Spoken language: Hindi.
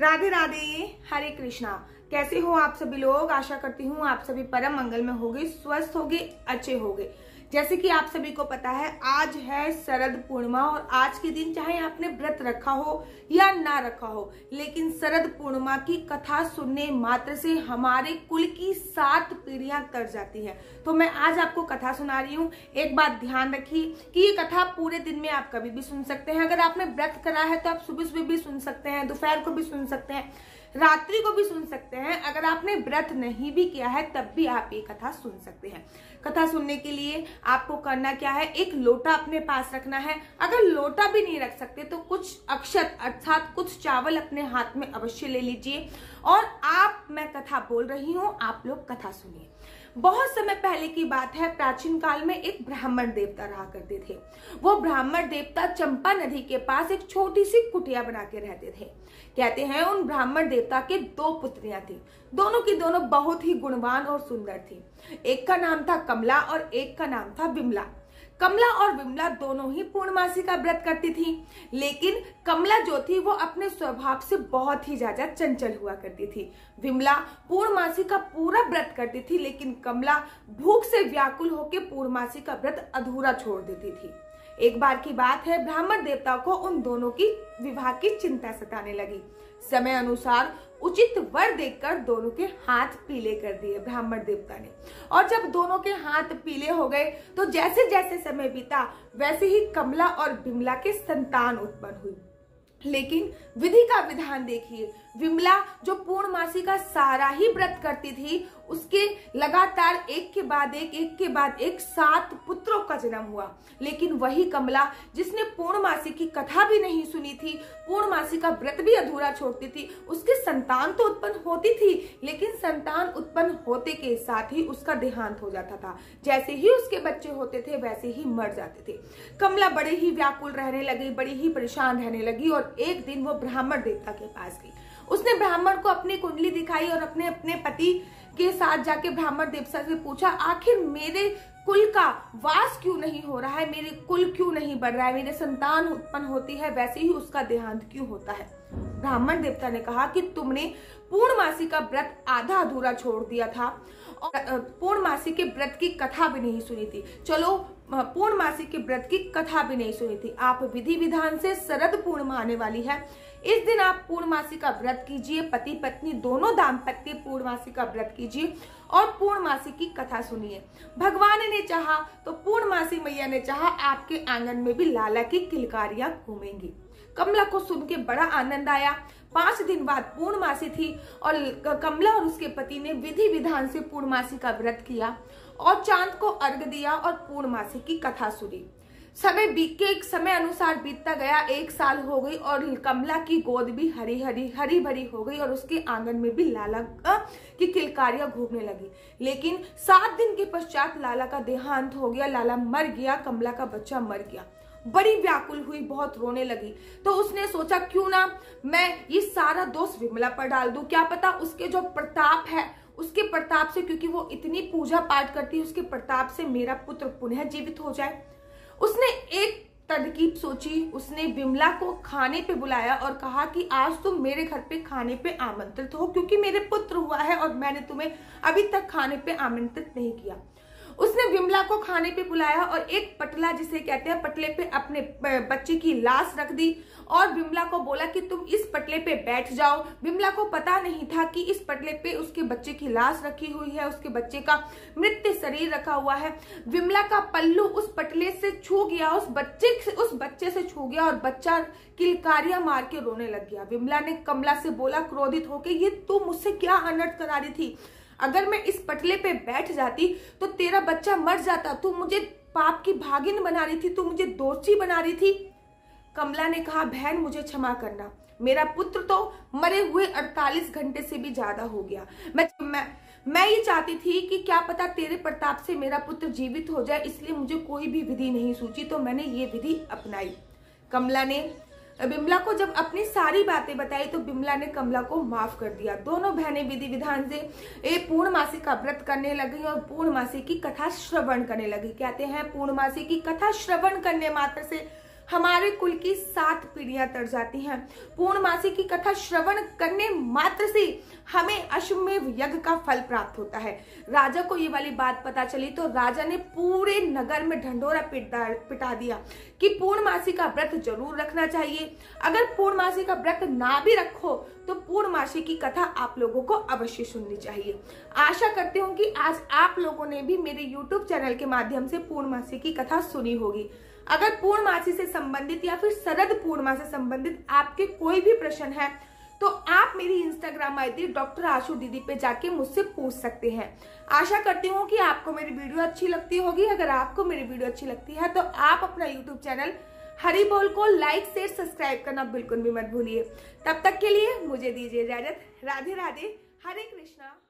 राधे राधे हरे कृष्णा कैसे हो आप सभी लोग आशा करती हूँ आप सभी परम मंगल में होगे स्वस्थ होगे अच्छे होगे जैसे कि आप सभी को पता है आज है शरद पूर्णिमा और आज के दिन चाहे आपने व्रत रखा हो या ना रखा हो लेकिन शरद पूर्णिमा की कथा सुनने मात्र से हमारे कुल की सात पीढ़ियां कर जाती है तो मैं आज आपको कथा सुना रही हूँ एक बात ध्यान रखिए कि ये कथा पूरे दिन में आप कभी भी सुन सकते हैं अगर आपने व्रत करा है तो आप सुबह सुबह भी सुन सकते हैं दोपहर को भी सुन सकते हैं रात्रि को भी सुन सकते हैं अगर आपने व्रत नहीं भी किया है तब भी आप ये कथा सुन सकते हैं कथा सुनने के लिए आपको करना क्या है एक लोटा अपने पास रखना है अगर लोटा भी नहीं रख सकते तो कुछ अक्षत अर्थात कुछ चावल अपने हाथ में अवश्य ले लीजिए और आप मैं कथा बोल रही हूँ आप लोग कथा सुनिए बहुत समय पहले की बात है प्राचीन काल में एक ब्राह्मण देवता रहा करते थे वो ब्राह्मण देवता चंपा नदी के पास एक छोटी सी कुटिया बना के रहते थे कहते हैं उन ब्राह्मण देवता के दो पुत्रियां थी दोनों की दोनों बहुत ही गुणवान और सुंदर थी एक का नाम था कमला और एक का नाम था बिमला कमला और विमला दोनों ही पूर्णमासी का व्रत करती थी लेकिन कमला जो थी वो अपने स्वभाव से बहुत ही ज्यादा चंचल हुआ करती थी विमला पूर्णमासी का पूरा व्रत करती थी लेकिन कमला भूख से व्याकुल होकर पूर्णमासी का व्रत अधूरा छोड़ देती थी एक बार की बात है ब्राह्मण देवता को उन दोनों की विवाह की चिंता सताने लगी समय अनुसार उचित वर देखकर दोनों के हाथ पीले कर दिए ब्राह्मण देवता ने और जब दोनों के हाथ पीले हो गए तो जैसे जैसे समय बीता वैसे ही कमला और बिमला के संतान उत्पन्न हुई लेकिन विधि का विधान देखिए विमला जो पूर्णमासी का सारा ही व्रत करती थी उसके लगातार एक के बाद एक एक के बाद एक सात पुत्रों का जन्म हुआ लेकिन वही कमला जिसने पूर्णमासी की कथा भी नहीं सुनी थी पूर्णमासी का व्रत भी अधूरा छोड़ती थी उसके संतान तो उत्पन्न होती थी लेकिन संतान उत्पन्न होते के साथ ही उसका देहांत हो जाता था जैसे ही उसके बच्चे होते थे वैसे ही मर जाते थे कमला बड़े ही व्याकुल रहने लगी बड़ी ही परेशान रहने लगी और एक दिन वो ब्राह्मण देवता के पास गई उसने ब्राह्मण को अपनी कुंडली दिखाई और अपने अपने पति के साथ जाके ब्राह्मण देवसा से पूछा आखिर मेरे कुल का वास क्यों नहीं हो रहा है मेरे कुल क्यों नहीं बढ़ रहा है मेरे संतान उत्पन्न होती है वैसे ही उसका देहांत क्यों होता है ब्राह्मण देवता ने कहा कि तुमने पूर्णमासी का व्रत आधा अधूरा छोड़ दिया था और पूर्णमासी के व्रत की कथा भी नहीं सुनी थी चलो पूर्णमासी के व्रत की कथा भी नहीं सुनी थी आप विधि विधान से शरद पूर्णिमा आने वाली है इस दिन आप पूर्णमासी का व्रत कीजिए पति पत्नी दोनों दाम्पत्य पूर्णमासी का व्रत कीजिए और पूर्णमासी की कथा सुनिए भगवान ने चाहा तो पूर्णमासी मैया ने चाहा आपके आंगन में भी लाला की किलकारियां घूमेंगी कमला को सुन के बड़ा आनंद आया पांच दिन बाद पूर्णमासी थी और कमला और उसके पति ने विधि विधान से पूर्णमासी का व्रत किया और चांद को अर्घ दिया और पूर्णमासी की कथा सुनी समय बीत के एक समय अनुसार बीतता गया एक साल हो गई और कमला की गोद भी हरी हरी हरी भरी हो गई और उसके आंगन में भी लाला की किलकारियां घूमने लगी लेकिन सात दिन के पश्चात लाला का देहांत हो गया लाला मर गया कमला का बच्चा मर गया बड़ी व्याकुल हुई बहुत रोने लगी तो उसने सोचा क्यों ना मैं ये सारा दोष विमला पर डाल दू क्या पता उसके जो प्रताप है उसके प्रताप से क्योंकि वो इतनी पूजा पाठ करती है उसके प्रताप से मेरा पुत्र पुनः जीवित हो जाए उसने एक तरकीब सोची उसने विमला को खाने पे बुलाया और कहा कि आज तुम मेरे घर पे खाने पे आमंत्रित हो क्योंकि मेरे पुत्र हुआ है और मैंने तुम्हें अभी तक खाने पे आमंत्रित नहीं किया उसने विमला को खाने पे बुलाया और एक पटला जिसे कहते हैं पटले पे अपने बच्चे की लाश रख दी और विमला को बोला कि तुम इस पटले पे बैठ जाओ विमला को पता नहीं था कि इस पटले पे उसके बच्चे की लाश रखी हुई है उसके बच्चे का मृत शरीर रखा हुआ है विमला का पल्लू उस पटले से छू गया उस बच्चे उस बच्चे से छू गया और बच्चा किलकारियां मार के रोने लग गया विमला ने कमला से बोला क्रोधित होकर ये तू मुझसे क्या अनर्थ करा रही थी अगर मैं इस पटले पे बैठ जाती तो तेरा बच्चा मर जाता तू मुझे पाप की भागिन बना रही थी तू मुझे दोषी बना रही थी कमला ने कहा बहन मुझे क्षमा करना मेरा पुत्र तो मरे हुए 48 घंटे से भी ज्यादा हो गया मैं मैं मैं ये चाहती थी कि क्या पता तेरे प्रताप से मेरा पुत्र जीवित हो जाए इसलिए मुझे कोई भी विधि नहीं सूची तो मैंने ये विधि अपनाई कमला ने बिमला को जब अपनी सारी बातें बताई तो बिमला ने कमला को माफ कर दिया दोनों बहनें विधि विधान से पूर्णमासी का व्रत करने लगी और पूर्णमासी की कथा श्रवण करने लगी कहते हैं पूर्णमासी की कथा श्रवण करने मात्र से हमारे कुल की सात पीढ़ियां तर जाती हैं पूर्णमासी की कथा श्रवण करने मात्र से हमें अश्वमेव यज्ञ का फल प्राप्त होता है राजा को ये वाली बात पता चली तो राजा ने पूरे नगर में ढंडोरा पिटा दिया कि पूर्णमासी का व्रत जरूर रखना चाहिए अगर पूर्णमासी का व्रत ना भी रखो तो पूर्णमासी की कथा आप लोगों को अवश्य सुननी चाहिए आशा करती हूँ कि आज आप लोगों ने भी मेरे YouTube चैनल के माध्यम से पूर्णमासी की कथा सुनी होगी अगर पूर्णमासी से संबंधित या फिर शरद पूर्णमा से संबंधित आपके कोई भी प्रश्न है तो आप मेरी इंस्टाग्राम आईडी डॉक्टर आशु दीदी पे जाके मुझसे पूछ सकते हैं आशा करती हूँ कि आपको मेरी वीडियो अच्छी लगती होगी अगर आपको मेरी वीडियो अच्छी लगती है तो आप अपना यूट्यूब चैनल हरी बोल को लाइक शेयर सब्सक्राइब करना बिल्कुल भी मत भूलिए तब तक के लिए मुझे दीजिए इजाजत राधे राधे हरे कृष्णा